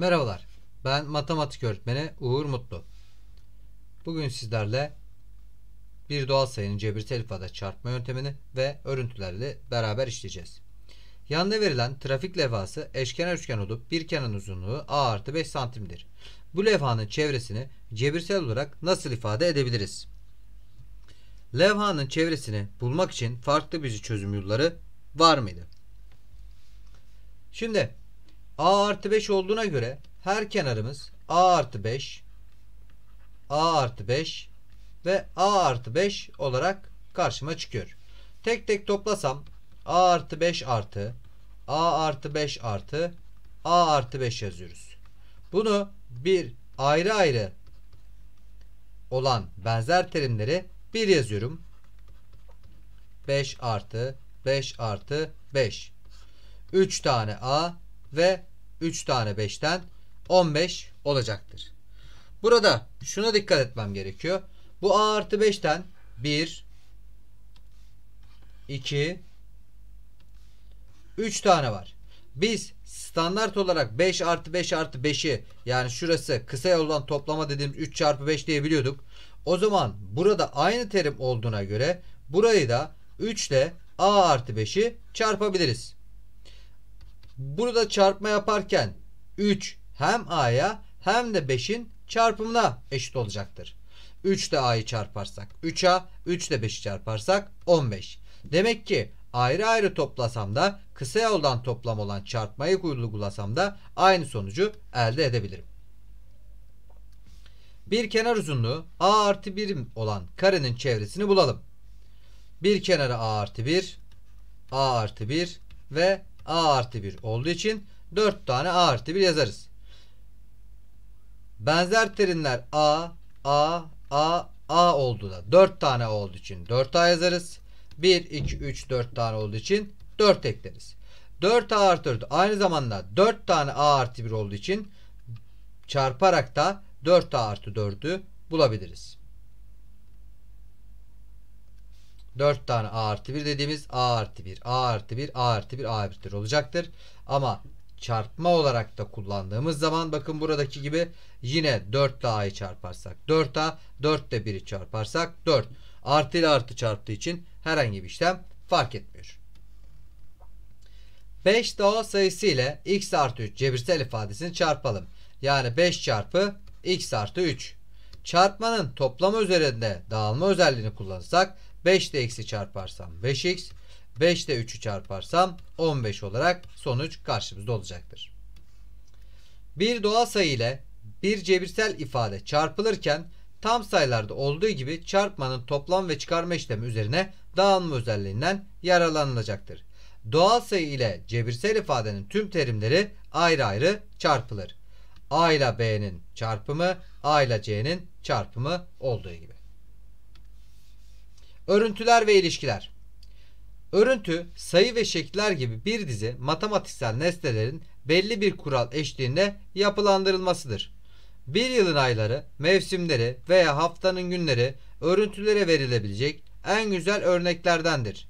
Merhabalar, ben matematik öğretmeni Uğur Mutlu. Bugün sizlerle bir doğal sayının cebirsel ifade çarpma yöntemini ve örüntülerle beraber işleyeceğiz. Yanına verilen trafik levhası eşkenar üçgen olup bir kenar uzunluğu a artı 5 santimdir. Bu levhanın çevresini cebirsel olarak nasıl ifade edebiliriz? Levhanın çevresini bulmak için farklı bir çözüm yolları var mıydı? Şimdi A artı 5 olduğuna göre her kenarımız A artı 5 A artı 5 ve A artı 5 olarak karşıma çıkıyor. Tek tek toplasam A artı 5 artı A artı 5 artı A artı 5 yazıyoruz. Bunu bir ayrı ayrı olan benzer terimleri 1 yazıyorum. 5 artı 5 artı 5. 3 tane A ve 3 tane 5'ten 15 olacaktır. Burada şuna dikkat etmem gerekiyor. Bu A artı 5'ten 1 2 3 tane var. Biz standart olarak 5 artı 5 artı 5'i yani şurası kısa yoldan toplama dediğimiz 3 çarpı 5 diyebiliyorduk. O zaman burada aynı terim olduğuna göre burayı da 3 ile A artı 5'i çarpabiliriz. Burada çarpma yaparken 3 hem a'ya hem de 5'in çarpımına eşit olacaktır. 3 de a'yı çarparsak 3a, 3 de 5'i çarparsak 15. Demek ki ayrı ayrı toplasam da kısa yoldan toplam olan çarpmayı uygulasam da aynı sonucu elde edebilirim. Bir kenar uzunluğu a artı 1 olan karenin çevresini bulalım. Bir kenarı a artı 1, a artı 1 ve a artı 1 olduğu için 4 tane a artı 1 yazarız. Benzer terimler a, a, a, a oldu da 4 tane olduğu için 4a yazarız. 1, 2, 3, 4 tane olduğu için 4 ekleriz. 4a artı 4 aynı zamanda 4 tane a artı 1 olduğu için çarparak da 4a artı 4'ü bulabiliriz. 4 tane A artı 1 dediğimiz A artı 1, A artı 1, A artı 1, A artı 1 olacaktır. Ama çarpma olarak da kullandığımız zaman bakın buradaki gibi yine 4 ile A'yı çarparsak 4A, 4 ile 1'i çarparsak 4. Artı ile artı çarptığı için herhangi bir işlem fark etmiyor. 5 doğal sayısı ile x artı 3 cebirsel ifadesini çarpalım. Yani 5 çarpı x artı 3. Çarpmanın toplama üzerinde dağılma özelliğini kullanırsak 5 ile x'i çarparsam 5x. 5 ile 3'ü çarparsam 15 olarak sonuç karşımızda olacaktır. Bir doğal sayı ile bir cebirsel ifade çarpılırken tam sayılarda olduğu gibi çarpmanın toplam ve çıkarma işlemi üzerine dağılma özelliğinden yararlanılacaktır. Doğal sayı ile cebirsel ifadenin tüm terimleri ayrı ayrı çarpılır. A ile B'nin çarpımı, A ile C'nin çarpımı olduğu gibi. Örüntüler ve ilişkiler. Örüntü, sayı ve şekiller gibi bir dizi matematiksel nesnelerin belli bir kural eşliğinde yapılandırılmasıdır. Bir yılın ayları, mevsimleri veya haftanın günleri örüntülere verilebilecek en güzel örneklerdendir.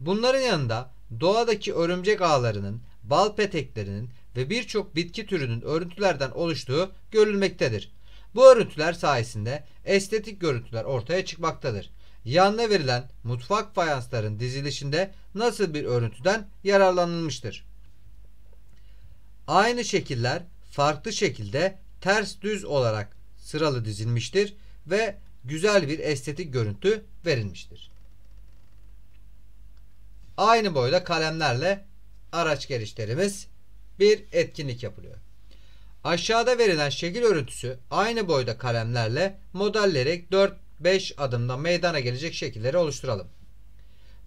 Bunların yanında doğadaki örümcek ağlarının, bal peteklerinin ve birçok bitki türünün örüntülerden oluştuğu görülmektedir. Bu örüntüler sayesinde estetik görüntüler ortaya çıkmaktadır yanına verilen mutfak fayansların dizilişinde nasıl bir örüntüden yararlanılmıştır? Aynı şekiller farklı şekilde ters düz olarak sıralı dizilmiştir ve güzel bir estetik görüntü verilmiştir. Aynı boyda kalemlerle araç gelişlerimiz bir etkinlik yapılıyor. Aşağıda verilen şekil örüntüsü aynı boyda kalemlerle modellere 4 5 adımda meydana gelecek şekilleri oluşturalım.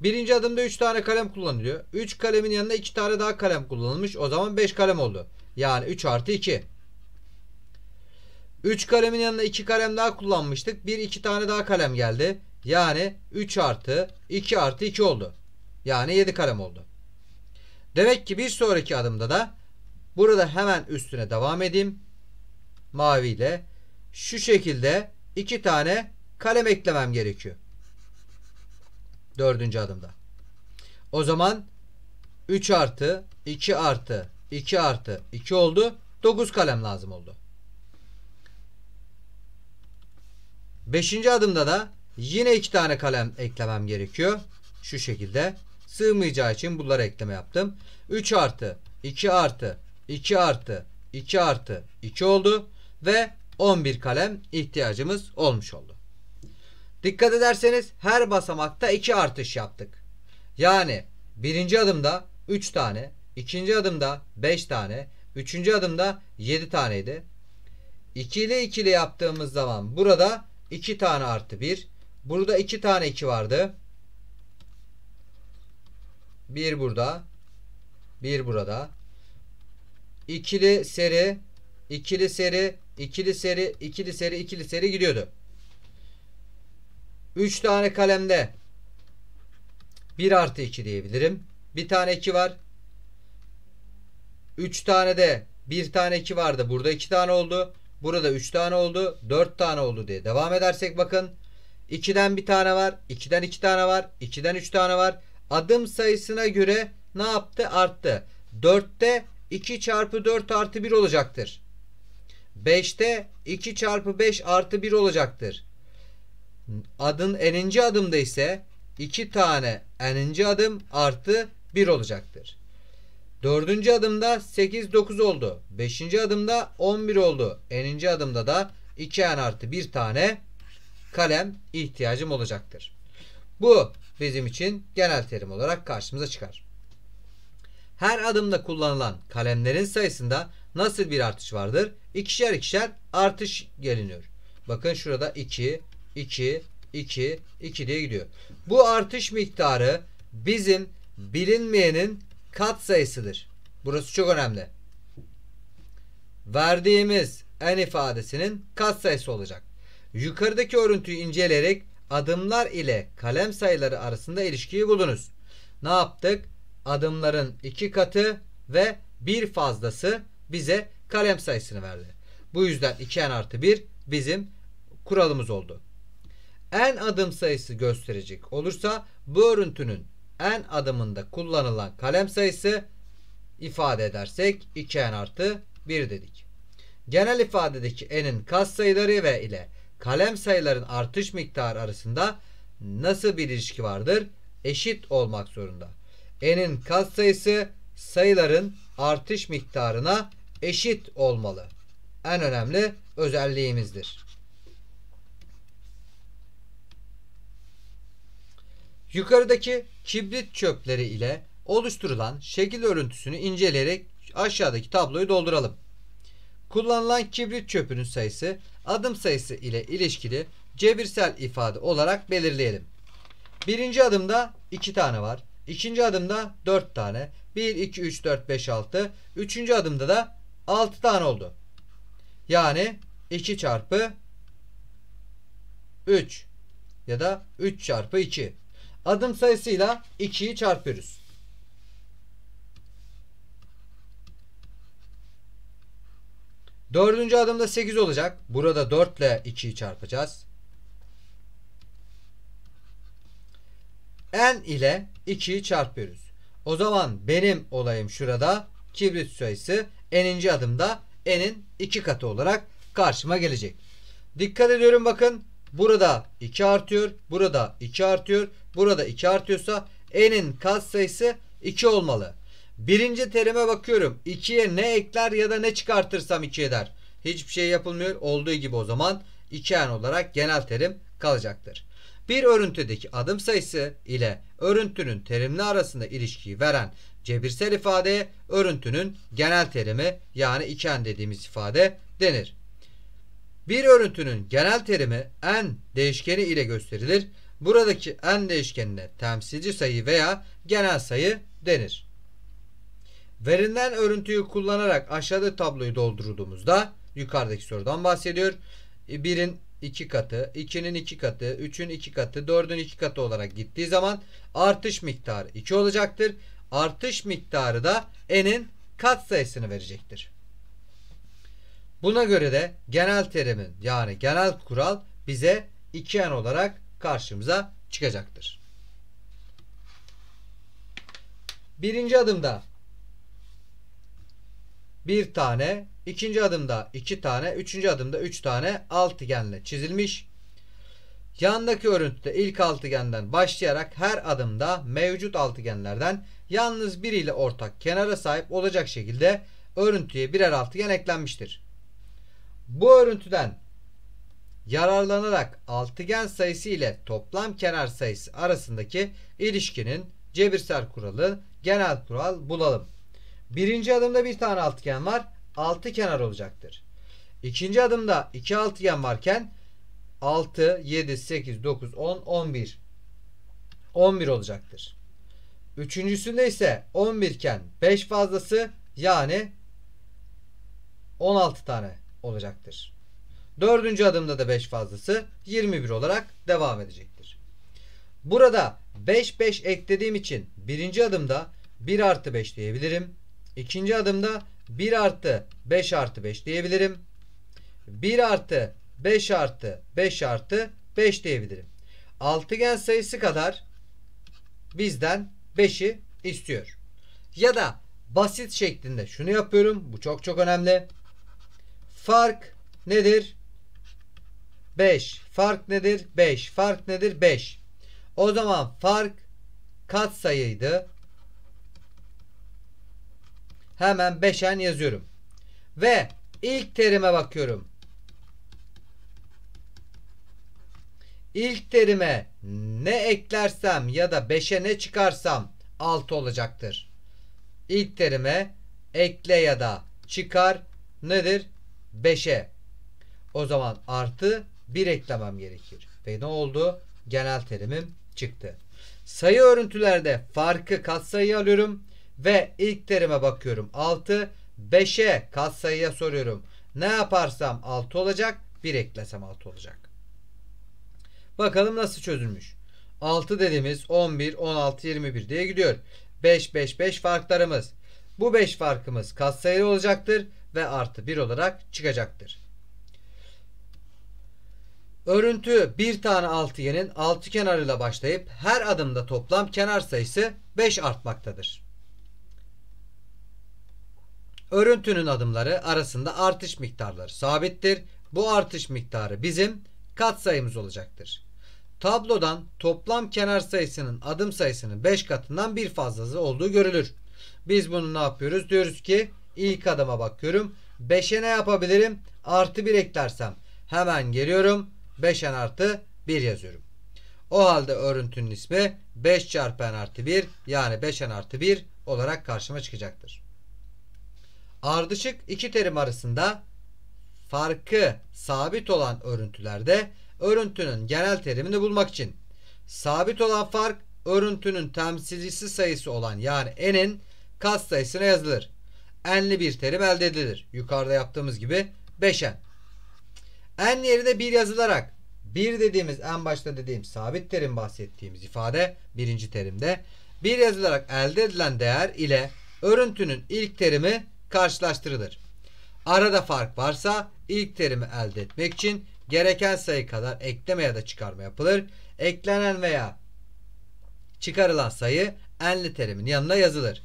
Birinci adımda 3 tane kalem kullanılıyor. 3 kalemin yanında 2 tane daha kalem kullanılmış. O zaman 5 kalem oldu. Yani 3 artı 2. 3 kalemin yanında 2 kalem daha kullanmıştık. 1 2 tane daha kalem geldi. Yani 3 artı 2 artı 2 oldu. Yani 7 kalem oldu. Demek ki bir sonraki adımda da burada hemen üstüne devam edeyim. Mavi ile şu şekilde 2 tane kalem eklemem gerekiyor. Dördüncü adımda. O zaman 3 artı 2 artı 2 artı 2 oldu. 9 kalem lazım oldu. Beşinci adımda da yine 2 tane kalem eklemem gerekiyor. Şu şekilde. Sığmayacağı için bunlara ekleme yaptım. 3 artı 2 artı 2 artı 2 artı 2 oldu. Ve 11 kalem ihtiyacımız olmuş oldu. Dikkat ederseniz her basamakta 2 artış yaptık. Yani birinci adımda 3 tane, ikinci adımda 5 tane, üçüncü adımda 7 taneydi. İkili ikili yaptığımız zaman burada 2 tane artı 1. Burada 2 tane 2 vardı. 1 burada. 1 burada. İkili seri, ikili seri, ikili seri, ikili seri, ikili seri gidiyordu. 3 tane kalemde 1 artı 2 diyebilirim. Bir tane 2 var. 3 tane de 1 tane 2 vardı. Burada 2 tane oldu. Burada 3 tane oldu. 4 tane oldu diye devam edersek bakın. 2'den 1 tane var. 2'den 2 tane var. 2'den 3 tane var. Adım sayısına göre ne yaptı? Arttı. 4'te 2 çarpı 4 artı 1 olacaktır. 5'te 2 çarpı 5 artı 1 olacaktır. Adın eninci adımda ise iki tane eninci adım artı bir olacaktır. Dördüncü adımda 8 9 oldu. Beşinci adımda 11 oldu. Eninci adımda da 2 en artı bir tane kalem ihtiyacım olacaktır. Bu bizim için genel terim olarak karşımıza çıkar. Her adımda kullanılan kalemlerin sayısında nasıl bir artış vardır? İkişer ikişer artış geliniyor. Bakın şurada 2, 2, 2, 2 diye gidiyor. Bu artış miktarı bizim bilinmeyenin kat sayısıdır. Burası çok önemli. Verdiğimiz en ifadesinin kat sayısı olacak. Yukarıdaki örüntüyü inceleyerek adımlar ile kalem sayıları arasında ilişkiyi bulunuz. Ne yaptık? Adımların iki katı ve bir fazlası bize kalem sayısını verdi. Bu yüzden 2n artı 1 bizim kuralımız oldu en adım sayısı gösterecek olursa bu örüntünün en adımında kullanılan kalem sayısı ifade edersek 2n artı 1 dedik. Genel ifadedeki n'in kas sayıları ve ile kalem sayıların artış miktarı arasında nasıl bir ilişki vardır? Eşit olmak zorunda. n'in kas sayısı sayıların artış miktarına eşit olmalı. En önemli özelliğimizdir. Yukarıdaki kibrit çöpleri ile oluşturulan şekil örüntüsünü inceleyerek aşağıdaki tabloyu dolduralım. Kullanılan kibrit çöpünün sayısı adım sayısı ile ilişkili cebirsel ifade olarak belirleyelim. Birinci adımda 2 tane var. İkinci adımda 4 tane. 1, 2, 3, 4, 5, 6. Üçüncü adımda da 6 tane oldu. Yani 2 çarpı 3 ya da 3 çarpı 2. Adım sayısıyla 2'yi çarpıyoruz. Dördüncü adımda 8 olacak. Burada 4 ile 2'yi çarpacağız. N ile 2'yi çarpıyoruz. O zaman benim olayım şurada kibrit sayısı n'inci adımda n'in 2 katı olarak karşıma gelecek. Dikkat ediyorum bakın Burada 2 artıyor. Burada 2 artıyor. Burada 2 artıyorsa enin katsayısı 2 olmalı. Birinci terime bakıyorum. 2'ye ne ekler ya da ne çıkartırsam 2 eder. Hiçbir şey yapılmıyor. Olduğu gibi o zaman 2n olarak genel terim kalacaktır. Bir örüntüdeki adım sayısı ile örüntünün terimli arasında ilişkiyi veren cebirsel ifadeye örüntünün genel terimi yani 2n dediğimiz ifade denir. Bir örüntünün genel terimi n değişkeni ile gösterilir. Buradaki n değişkenine temsilci sayı veya genel sayı denir. Verilen örüntüyü kullanarak aşağıdaki tabloyu doldurduğumuzda yukarıdaki sorudan bahsediyor. 1'in e, 2 katı, 2'nin 2 katı, 3'ün 2 katı, 4'ün 2 katı olarak gittiği zaman artış miktarı 2 olacaktır. Artış miktarı da n'in kat sayısını verecektir. Buna göre de genel terimin yani genel kural bize 2n olarak karşımıza çıkacaktır. Birinci adımda bir tane, ikinci adımda iki tane, üçüncü adımda üç tane altıgenle çizilmiş. Yandaki örüntüde ilk altıgenden başlayarak her adımda mevcut altıgenlerden yalnız biriyle ortak kenara sahip olacak şekilde örüntüye birer altıgen eklenmiştir. Bu örüntüden yararlanarak altıgen sayısı ile toplam kenar sayısı arasındaki ilişkinin cebirsel kuralı genel kural bulalım. Birinci adımda bir tane altıgen var. Altı kenar olacaktır. İkinci adımda iki altıgen varken 6, 7, 8, 9, 10, 11. 11 olacaktır. Üçüncüsünde ise 11 iken 5 fazlası yani 16 tane olacaktır. Dördüncü adımda da 5 fazlası 21 olarak devam edecektir. Burada 5 5 eklediğim için birinci adımda 1 artı 5 diyebilirim. İkinci adımda 1 artı 5 artı 5 diyebilirim. 1 artı 5 artı 5 artı 5 diyebilirim. Altıgen sayısı kadar bizden 5'i istiyor. Ya da basit şeklinde şunu yapıyorum. Bu çok çok önemli. Fark nedir? 5. Fark nedir? 5. Fark nedir? 5. O zaman fark kat sayıydı. Hemen 5'en yazıyorum. Ve ilk terime bakıyorum. İlk terime ne eklersem ya da 5'e ne çıkarsam 6 olacaktır. İlk terime ekle ya da çıkar nedir? 5'e. O zaman artı 1 eklemem gerekir. Ve ne oldu? Genel terimim çıktı. Sayı örüntülerde farkı katsayı alıyorum ve ilk terime bakıyorum. 6 5'e katsayıya soruyorum. Ne yaparsam 6 olacak. 1 eklesem 6 olacak. Bakalım nasıl çözülmüş. 6 dediğimiz 11, 16, 21 diye gidiyor. 5, 5, 5 farklarımız. Bu 5 farkımız katsayılı olacaktır ve artı 1 olarak çıkacaktır. Örüntü bir tane altıgenin altı kenarıyla başlayıp her adımda toplam kenar sayısı 5 artmaktadır. Örüntünün adımları arasında artış miktarları sabittir. Bu artış miktarı bizim katsayımız olacaktır. Tablodan toplam kenar sayısının adım sayısının 5 katından bir fazlası olduğu görülür. Biz bunu ne yapıyoruz? Diyoruz ki İlk adama bakıyorum. 5'e ne yapabilirim? Artı 1 eklersem. Hemen geliyorum. 5'en artı 1 yazıyorum. O halde örüntünün ismi 5 çarpı n artı 1 yani 5n artı 1 olarak karşıma çıkacaktır. Ardışık iki terim arasında farkı sabit olan örüntülerde örüntünün genel terimini bulmak için sabit olan fark örüntünün temsilcisi sayısı olan yani n'in sayısına yazılır nli bir terim elde edilir. Yukarıda yaptığımız gibi 5n. n yerine 1 yazılarak 1 dediğimiz en başta dediğim sabit terim bahsettiğimiz ifade birinci terimde 1 yazılarak elde edilen değer ile örüntünün ilk terimi karşılaştırılır. Arada fark varsa ilk terimi elde etmek için gereken sayı kadar ekleme ya da çıkarma yapılır. Eklenen veya çıkarılan sayı enli terimin yanına yazılır.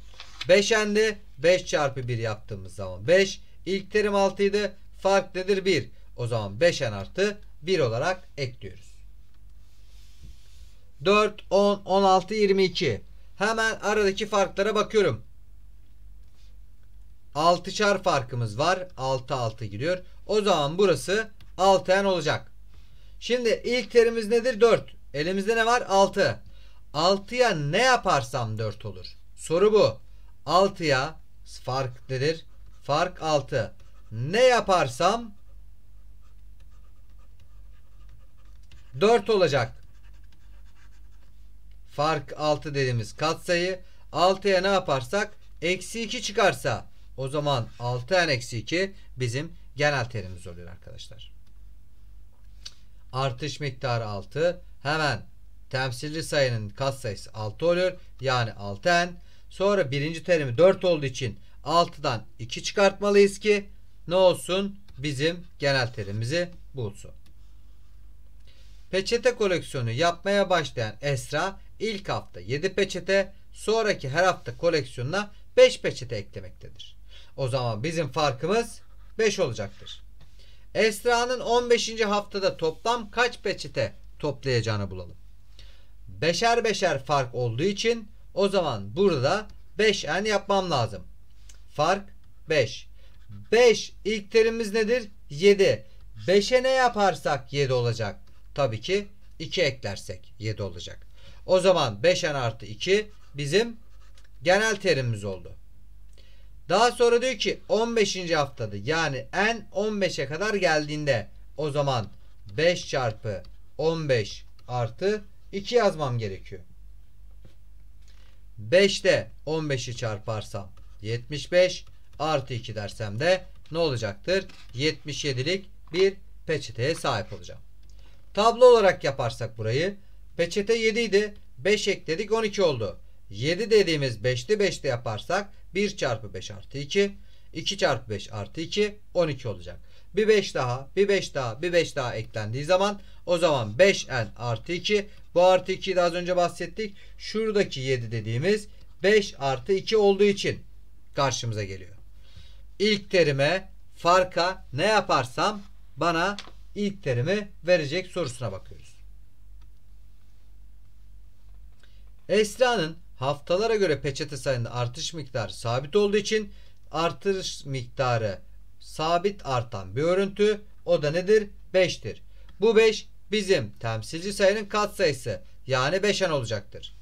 5 nli 5 çarpı 1 yaptığımız zaman 5. İlk terim 6 idi. Fark nedir? 1. O zaman 5n artı 1 olarak ekliyoruz. 4, 10, 16, 22. Hemen aradaki farklara bakıyorum. 6 çar farkımız var. 6, 6 giriyor. O zaman burası 6n olacak. Şimdi ilk terimiz nedir? 4. Elimizde ne var? 6. 6'ya ne yaparsam 4 olur. Soru bu. 6'ya Fark nedir? Fark 6. Ne yaparsam 4 olacak. Fark 6 dediğimiz katsayı 6'ya ne yaparsak eksi 2 çıkarsa o zaman 6n eksi 2 bizim genel terimimiz oluyor arkadaşlar. Artış miktarı 6. Hemen temsilci sayının katsayısı 6 oluyor. Yani 6n Sonra birinci terimi 4 olduğu için 6'dan 2 çıkartmalıyız ki ne olsun? Bizim genel terimimizi bulsun. Peçete koleksiyonu yapmaya başlayan Esra ilk hafta 7 peçete sonraki her hafta koleksiyonuna 5 peçete eklemektedir. O zaman bizim farkımız 5 olacaktır. Esra'nın 15. haftada toplam kaç peçete toplayacağını bulalım. Beşer beşer fark olduğu için o zaman burada 5n yapmam lazım. Fark 5. 5 ilk terimiz nedir? 7. 5'e ne yaparsak 7 olacak. Tabii ki 2 eklersek 7 olacak. O zaman 5n artı 2 bizim genel terimimiz oldu. Daha sonra diyor ki 15. haftada yani n 15'e kadar geldiğinde o zaman 5 çarpı 15 artı 2 yazmam gerekiyor. 5'te 15'i çarparsam 75 artı 2 dersem de ne olacaktır? 77'lik bir peçeteye sahip olacağım. Tablo olarak yaparsak burayı peçete 7 idi. 5 ekledik 12 oldu. 7 dediğimiz 5'te 5'te yaparsak 1 çarpı 5 artı 2 2 çarpı 5 artı 2 12 olacak bir 5 daha bir 5 daha bir 5 daha eklendiği zaman o zaman 5n artı 2 bu artı 2'yi de az önce bahsettik. Şuradaki 7 dediğimiz 5 artı 2 olduğu için karşımıza geliyor. İlk terime farka ne yaparsam bana ilk terimi verecek sorusuna bakıyoruz. Esra'nın haftalara göre peçete sayında artış miktarı sabit olduğu için artış miktarı sabit artan bir örüntü. O da nedir? 5'tir. Bu 5 bizim temsilci sayının katsayısı yani 5'en olacaktır.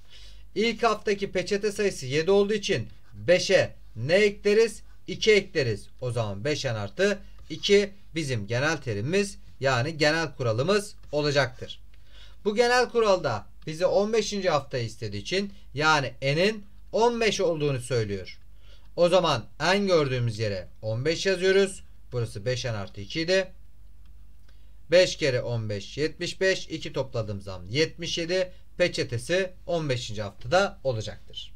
İlk haftaki peçete sayısı 7 olduğu için 5'e ne ekleriz? 2 ekleriz. O zaman 5'en artı 2 bizim genel terimimiz yani genel kuralımız olacaktır. Bu genel kuralda bize 15. hafta istediği için yani n'in 15 olduğunu söylüyor. O zaman en gördüğümüz yere 15 yazıyoruz. Burası 5n artı 2 idi. 5 kere 15 75. 2 topladığım zaman 77. Peçetesi 15. haftada olacaktır.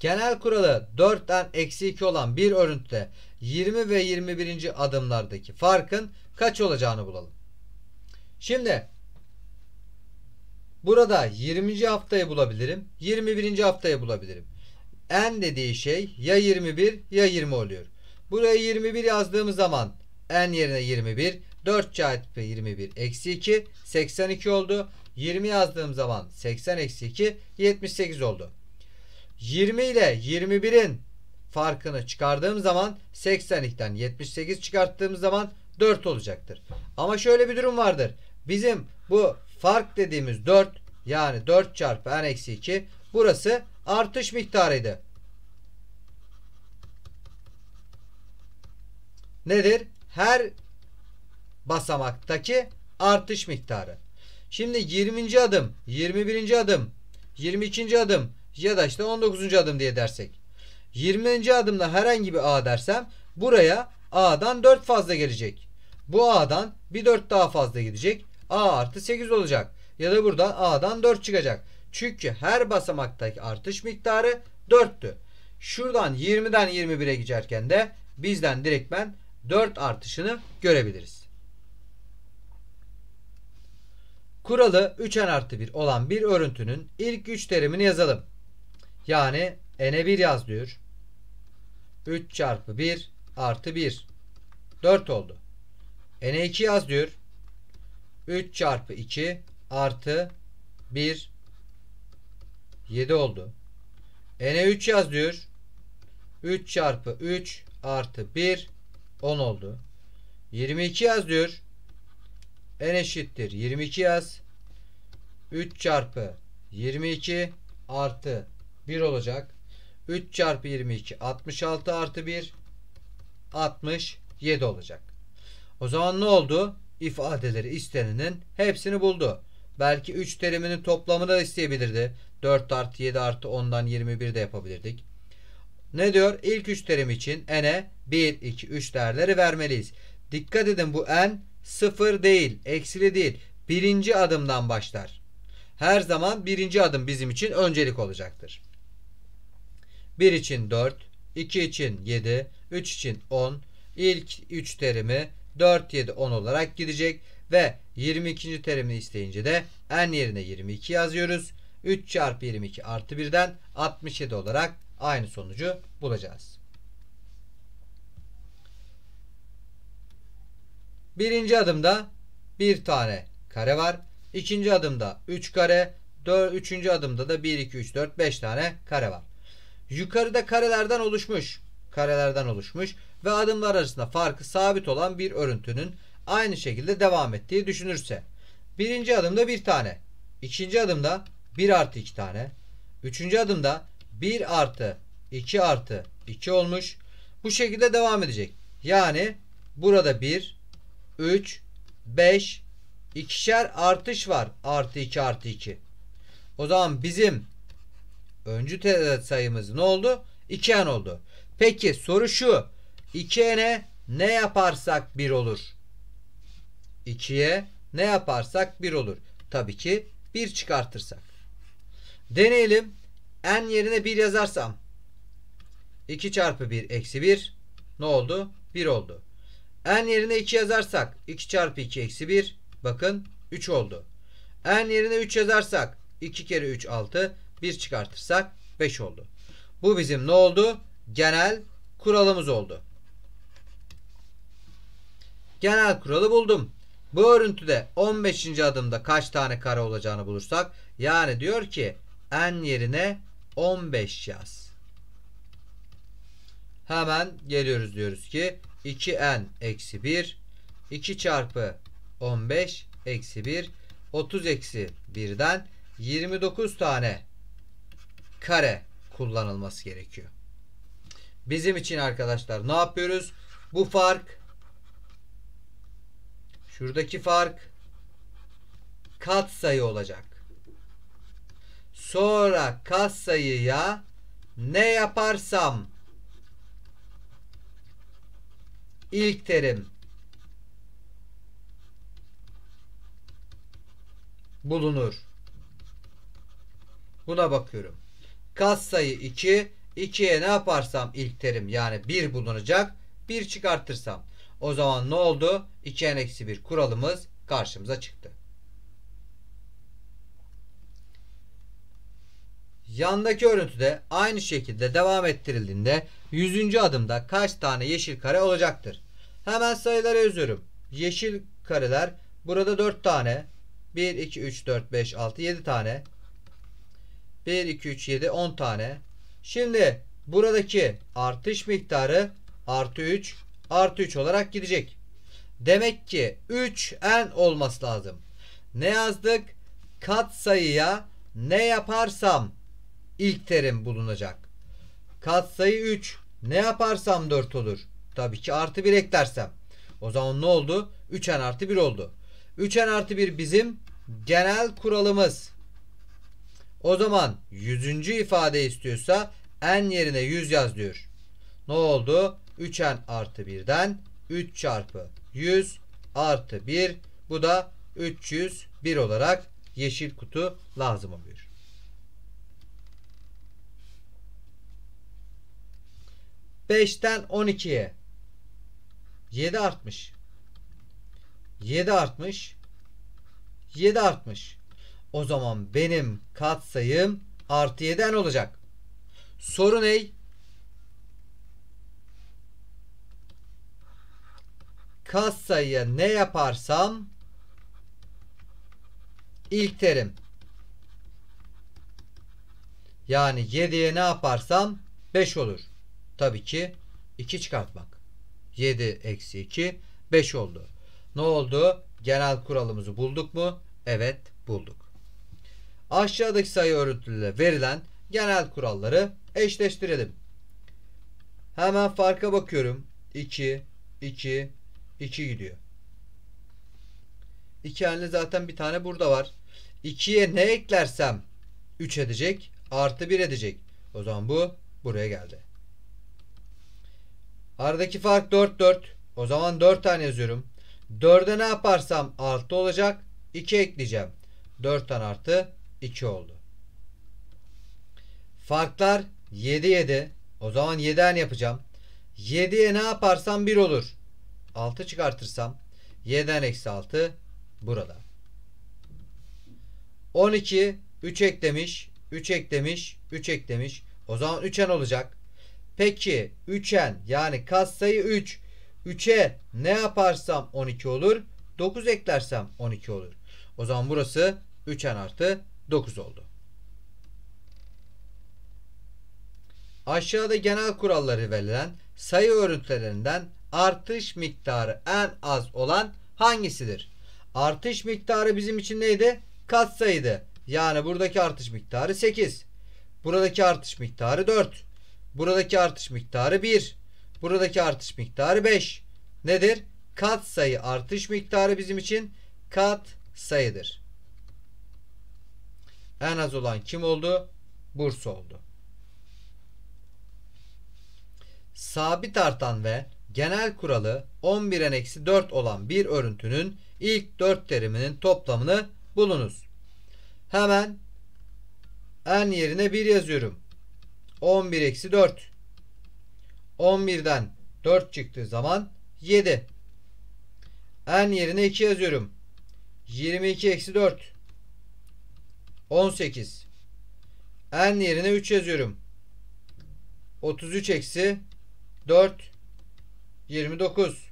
Genel kuralı 4'ten eksi 2 olan bir örüntüde 20 ve 21. adımlardaki farkın kaç olacağını bulalım. Şimdi Burada 20. haftayı bulabilirim. 21. haftayı bulabilirim. En dediği şey ya 21 ya 20 oluyor. Buraya 21 yazdığımız zaman en yerine 21. 4 çarpı 21 eksi 2 82 oldu. 20 yazdığım zaman 80 eksi 2 78 oldu. 20 ile 21'in farkını çıkardığım zaman 82'den 78 çıkarttığımız zaman 4 olacaktır. Ama şöyle bir durum vardır. Bizim bu fark dediğimiz 4 yani 4 çarpı n eksi 2 burası artış miktarıydı. Nedir? Her basamaktaki artış miktarı. Şimdi 20. adım, 21. adım, 22. adım ya da işte 19. adım diye dersek. 20. adımda herhangi bir A dersem buraya A'dan 4 fazla gelecek. Bu A'dan bir 4 daha fazla gidecek a artı 8 olacak. Ya da burada a'dan 4 çıkacak. Çünkü her basamaktaki artış miktarı 4'tü. Şuradan 20'den 21'e geçerken de bizden direktmen 4 artışını görebiliriz. Kuralı 3n artı 1 olan bir örüntünün ilk 3 terimini yazalım. Yani n'e 1 yaz diyor. 3 çarpı 1 artı 1. 4 oldu. n'e 2 yaz diyor. 3 çarpı 2 artı 1 7 oldu. N'e 3 yaz diyor. 3 çarpı 3 artı 1 10 oldu. 22 yaz diyor. N eşittir 22 yaz. 3 çarpı 22 artı 1 olacak. 3 çarpı 22 66 artı 1 67 olacak. O zaman ne oldu? ifadeleri istenenin hepsini buldu. Belki 3 teriminin toplamını da isteyebilirdi. 4 artı 7 artı 10'dan 21 de yapabilirdik. Ne diyor? İlk 3 terim için n'e 1, 2, 3 değerleri vermeliyiz. Dikkat edin bu n 0 değil, eksili değil. Birinci adımdan başlar. Her zaman birinci adım bizim için öncelik olacaktır. 1 için 4, 2 için 7, 3 için 10. İlk 3 terimi 4, 7, 10 olarak gidecek. Ve 22. terimini isteyince de en yerine 22 yazıyoruz. 3 çarpı 22 artı 1'den 67 olarak aynı sonucu bulacağız. Birinci adımda bir tane kare var. İkinci adımda 3 kare. Dör, üçüncü adımda da 1, 2, 3, 4, 5 tane kare var. Yukarıda karelerden oluşmuş karelerden oluşmuş ve adımlar arasında farkı sabit olan bir örüntünün aynı şekilde devam ettiği düşünürse. Birinci adımda bir tane. ikinci adımda 1 artı 2 tane. Üçüncü adımda 1 artı 2 artı 2 olmuş. Bu şekilde devam edecek. Yani burada 1, 3, 5, ikişer artış var. Artı 2 artı 2. O zaman bizim öncü terat sayımız ne oldu? 2 oldu. Peki soru şu. 2n'e ne yaparsak 1 olur? 2'ye ne yaparsak 1 olur. Tabii ki 1 çıkartırsak. Deneyelim. n yerine 1 yazarsam 2 çarpı 1 eksi 1 ne oldu? 1 oldu. n yerine 2 yazarsak 2 çarpı 2 eksi 1 bakın 3 oldu. n yerine 3 yazarsak 2 kere 3 6 1 çıkartırsak 5 oldu. Bu bizim ne oldu? genel kuralımız oldu. Genel kuralı buldum. Bu örüntüde 15. adımda kaç tane kare olacağını bulursak yani diyor ki n yerine 15 yaz. Hemen geliyoruz diyoruz ki 2n eksi 1 2 çarpı 15 eksi 1 30 eksi 1'den 29 tane kare kullanılması gerekiyor. Bizim için arkadaşlar ne yapıyoruz? Bu fark şuradaki fark katsayı olacak. Sonra katsayıya ne yaparsam ilk terim bulunur. Buna bakıyorum. Kas sayı 2 2'ye ne yaparsam ilk terim yani 1 bulunacak. 1 çıkartırsam. O zaman ne oldu? 2n-1 kuralımız karşımıza çıktı. Yandaki örüntüde aynı şekilde devam ettirildiğinde 100. adımda kaç tane yeşil kare olacaktır? Hemen sayıları yazıyorum. Yeşil kareler burada 4 tane. 1, 2, 3, 4, 5, 6, 7 tane. 1, 2, 3, 7, 10 tane. Şimdi buradaki artış miktarı artı 3 artı 3 olarak gidecek. Demek ki 3n olması lazım. Ne yazdık? Kat sayıya ne yaparsam ilk terim bulunacak. Kat sayı 3 ne yaparsam 4 olur. Tabii ki artı 1 eklersem. O zaman ne oldu? 3n artı 1 oldu. 3n artı 1 bizim genel kuralımız. O zaman yüzüncü ifade istiyorsa n yerine 100 yaz diyor. Ne oldu? 3n artı 1'den 3 çarpı 100 artı 1 bu da 301 olarak yeşil kutu lazım oluyor. Beşten 12'ye 7 artmış. 7 artmış. 7 artmış. O zaman benim katsayım artı 7n olacak. Soru ne? Katsayıya ne yaparsam ilk terim. Yani 7'ye ne yaparsam 5 olur. Tabii ki 2 çıkartmak. 7 eksi 2 5 oldu. Ne oldu? Genel kuralımızı bulduk mu? Evet bulduk aşağıdaki sayı örüntüyle verilen genel kuralları eşleştirelim. Hemen farka bakıyorum. 2, 2, 2 gidiyor. 2 halinde zaten bir tane burada var. 2'ye ne eklersem 3 edecek. Artı 1 edecek. O zaman bu buraya geldi. Aradaki fark 4, 4. O zaman 4 tane yazıyorum. 4'e ne yaparsam 6 olacak. 2 ekleyeceğim. 4 tane artı 2 oldu. Farklar 7 7. O zaman 7'den yapacağım. 7'ye ne yaparsam 1 olur. 6 çıkartırsam 7'den eksi 6 burada. 12 3 eklemiş 3 eklemiş 3 eklemiş. O zaman 3 olacak. Peki 3n yani katsayı 3. 3'e ne yaparsam 12 olur. 9 eklersem 12 olur. O zaman burası 3 artı 9 oldu. Aşağıda genel kuralları verilen sayı örüntülerinden artış miktarı en az olan hangisidir? Artış miktarı bizim için neydi? Kat Katsayıydı. Yani buradaki artış miktarı 8. Buradaki artış miktarı 4. Buradaki artış miktarı 1. Buradaki artış miktarı 5. Nedir? Kat sayı. artış miktarı bizim için kat sayıdır. En az olan kim oldu? Bursa oldu. Sabit artan ve genel kuralı 11 eksi 4 olan bir örüntünün ilk 4 teriminin toplamını bulunuz. Hemen en yerine 1 yazıyorum. 11-4 eksi 11'den 4 çıktığı zaman 7 En yerine 2 yazıyorum. 22-4 18. n yerine 3 yazıyorum. 33 eksi 4 29.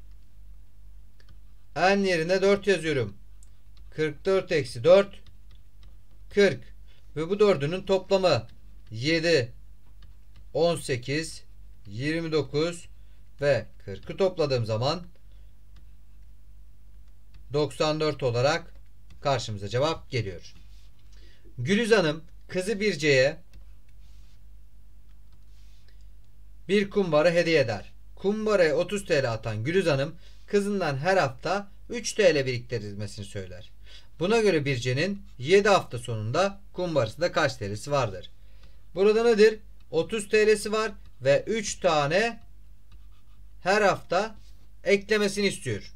n yerine 4 yazıyorum. 44 eksi 4 40. Ve bu dördünün toplamı 7 18 29 ve 40'ı topladığım zaman 94 olarak karşımıza cevap geliyor. Gülüz Hanım kızı Birce'ye bir kumbara hediye eder. Kumbaraya 30 TL atan Gülüz Hanım kızından her hafta 3 TL biriktirmesini söyler. Buna göre Birce'nin 7 hafta sonunda kumbarasında kaç TL'si vardır? Burada nedir? 30 TL'si var ve 3 tane her hafta eklemesini istiyor.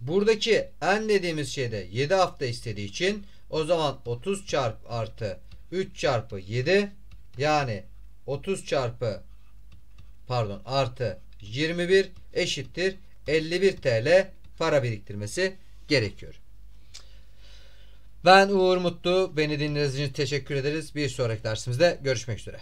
Buradaki en dediğimiz şeyde 7 hafta istediği için o zaman 30 çarp artı 3 çarpı 7 yani 30 çarpı pardon artı 21 eşittir 51 TL para biriktirmesi gerekiyor. Ben Uğur Mutlu. Beni dinlediğiniz için teşekkür ederiz. Bir sonraki dersimizde görüşmek üzere.